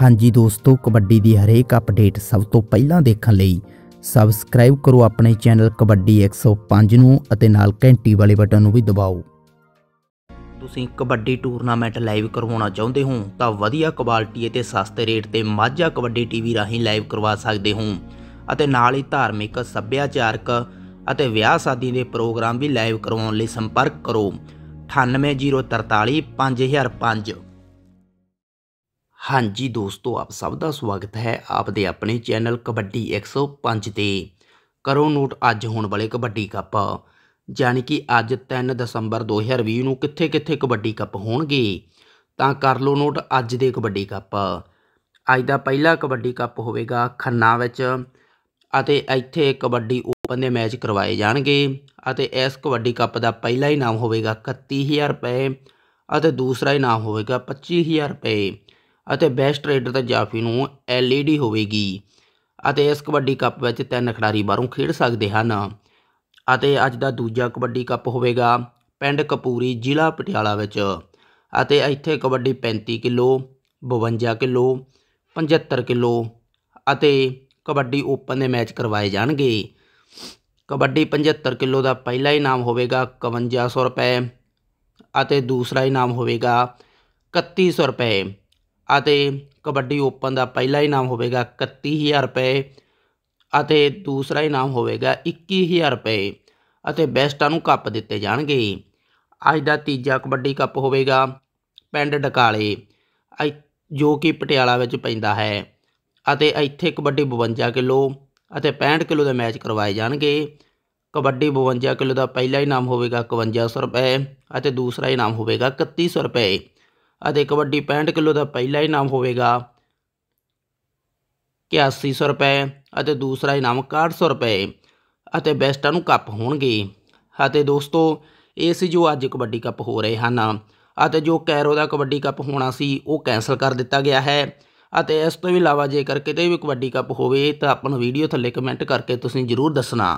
ਹਾਂਜੀ ਦੋਸਤੋ ਕਬੱਡੀ ਦੀ ਹਰੇਕ ਅਪਡੇਟ ਸਭ ਤੋਂ ਪਹਿਲਾਂ ਦੇਖਣ ਲਈ ਸਬਸਕ੍ਰਾਈਬ ਕਰੋ ਆਪਣੇ ਚੈਨਲ ਕਬੱਡੀ 105 ਨੂੰ ਅਤੇ ਨਾਲ ਘੰਟੀ ਵਾਲੇ ਬਟਨ ਨੂੰ ਵੀ ਦਬਾਓ ਤੁਸੀਂ ਕਬੱਡੀ ਟੂਰਨਾਮੈਂਟ ਲਾਈਵ ਕਰਵਾਉਣਾ ਚਾਹੁੰਦੇ ਹੋ ਤਾਂ ਵਧੀਆ ਕੁਆਲਿਟੀ ਅਤੇ ਸਸਤੇ ਰੇਟ ਤੇ ਮਾਝਾ ਕਬੱਡੀ ਟੀਵੀ ਰਾਹੀਂ ਲਾਈਵ ਕਰਵਾ ਸਕਦੇ ਹੋ ਅਤੇ ਨਾਲ ਹੀ ਧਾਰਮਿਕ ਸੱਭਿਆਚਾਰਕ ਅਤੇ ਵਿਆਹ ਸ਼ਾਦੀ ਦੇ ਪ੍ਰੋਗਰਾਮ ਵੀ ਲਾਈਵ ਕਰਵਾਉਣ ਲਈ ਸੰਪਰਕ ਕਰੋ 98043 5005 ਹਾਂਜੀ ਦੋਸਤੋ ਆਪ ਸਭ ਦਾ ਸਵਾਗਤ ਹੈ ਆਪ ਦੇ ਆਪਣੇ ਚੈਨਲ ਕਬੱਡੀ 105 ਤੇ ਕਰੋ ਨੋਟ ਅੱਜ ਹੋਣ ਵਾਲੇ ਕਬੱਡੀ ਕੱਪ ਯਾਨੀ ਕਿ ਅੱਜ 3 ਦਸੰਬਰ 2020 ਨੂੰ ਕਿੱਥੇ-ਕਿੱਥੇ ਕਬੱਡੀ ਕੱਪ ਹੋਣਗੇ ਤਾਂ ਕਰ ਲਓ ਨੋਟ ਅੱਜ ਦੇ ਕਬੱਡੀ ਕੱਪ ਅੱਜ ਦਾ ਪਹਿਲਾ ਕਬੱਡੀ ਕੱਪ ਹੋਵੇਗਾ ਖੰਨਾ ਵਿੱਚ ਅਤੇ ਇੱਥੇ ਕਬੱਡੀ ਓਪਨ ਦੇ ਮੈਚ ਕਰਵਾਏ ਜਾਣਗੇ ਅਤੇ ਇਸ ਕਬੱਡੀ ਕੱਪ ਦਾ ਪਹਿਲਾ ਇਨਾਮ ਹੋਵੇਗਾ 31000 ਰੁਪਏ ਅਤੇ ਦੂਸਰਾ ਇਨਾਮ ਹੋਵੇਗਾ 25000 ਰੁਪਏ ਅਤੇ ਬੈਸਟ ਰੇਡਰ ਦਾ ਜਾਫੀ ਨੂੰ ਐਲਈਡੀ ਹੋਵੇਗੀ ਅਤੇ ਇਸ ਕਬੱਡੀ ਕੱਪ ਵਿੱਚ ਤਿੰਨ ਖਿਡਾਰੀ ਬਾਹਰੋਂ ਖੇਡ ਸਕਦੇ ਹਨ ਅਤੇ ਅੱਜ ਦਾ ਦੂਜਾ ਕਬੱਡੀ ਕੱਪ ਹੋਵੇਗਾ ਪਿੰਡ ਕਪੂਰੀ ਜ਼ਿਲ੍ਹਾ ਪਟਿਆਲਾ ਵਿੱਚ ਅਤੇ ਇੱਥੇ ਕਬੱਡੀ 35 ਕਿਲੋ 52 ਕਿਲੋ 75 ਕਿਲੋ ਅਤੇ ਕਬੱਡੀ ਓਪਨ ਦੇ ਮੈਚ ਕਰਵਾਏ ਜਾਣਗੇ ਕਬੱਡੀ 75 ਕਿਲੋ ਦਾ ਪਹਿਲਾ ਇਨਾਮ ਹੋਵੇਗਾ 5100 ਰੁਪਏ ਅਤੇ ਦੂਸਰਾ ਇਨਾਮ ਹੋਵੇਗਾ 3100 ਰੁਪਏ ਅਤੇ ਕਬੱਡੀ ਓਪਨ ਦਾ ਪਹਿਲਾ ਇਨਾਮ ਹੋਵੇਗਾ 31000 ਰੁਪਏ ਅਤੇ ਦੂਸਰਾ ਇਨਾਮ ਹੋਵੇਗਾ 21000 ਰੁਪਏ ਅਤੇ ਬੈਸਟਾਂ ਨੂੰ ਕੱਪ ਦਿੱਤੇ ਜਾਣਗੇ ਅੱਜ ਦਾ ਤੀਜਾ ਕਬੱਡੀ ਕੱਪ ਹੋਵੇਗਾ ਪਿੰਡ ਡਕਾਲੇ ਜੋ ਕਿ ਪਟਿਆਲਾ ਵਿੱਚ ਪੈਂਦਾ ਹੈ ਅਤੇ ਇੱਥੇ ਕਬੱਡੀ 52 ਕਿਲੋ ਅਤੇ 65 ਕਿਲੋ ਦੇ ਮੈਚ ਕਰਵਾਏ ਜਾਣਗੇ ਕਬੱਡੀ 52 ਕਿਲੋ ਦਾ ਪਹਿਲਾ ਇਨਾਮ ਹੋਵੇਗਾ 5100 ਰੁਪਏ ਅਤੇ ਦੂਸਰਾ ਇਨਾਮ ਹੋਵੇਗਾ 3100 ਰੁਪਏ ਅਤੇ ਕਬੱਡੀ 65 ਕਿਲੋ ਦਾ ਪਹਿਲਾ ਇਨਾਮ ਹੋਵੇਗਾ 8100 ਰੁਪਏ ਅਤੇ ਦੂਸਰਾ ਇਨਾਮ 6100 ਰੁਪਏ ਅਤੇ ਬੈਸਟਾਂ ਨੂੰ ਕੱਪ ਹੋਣਗੇ ਅਤੇ ਦੋਸਤੋ ਇਹ ਸੀ ਜੋ ਅੱਜ ਕਬੱਡੀ ਕੱਪ ਹੋ ਰਹੇ ਹਨ ਅਤੇ ਜੋ ਕੈਰੋ ਦਾ ਕਬੱਡੀ ਕੱਪ ਹੋਣਾ ਸੀ ਉਹ ਕੈਨਸਲ ਕਰ ਦਿੱਤਾ ਗਿਆ ਹੈ ਅਤੇ ਇਸ ਤੋਂ ਇਲਾਵਾ ਜੇਕਰ ਕਿਤੇ ਵੀ ਕਬੱਡੀ ਕੱਪ ਹੋਵੇ ਤਾਂ ਆਪਾਂ ਨੂੰ ਵੀਡੀਓ ਥੱਲੇ ਕਮੈਂਟ ਕਰਕੇ ਤੁਸੀਂ ਜ਼ਰੂਰ ਦੱਸਣਾ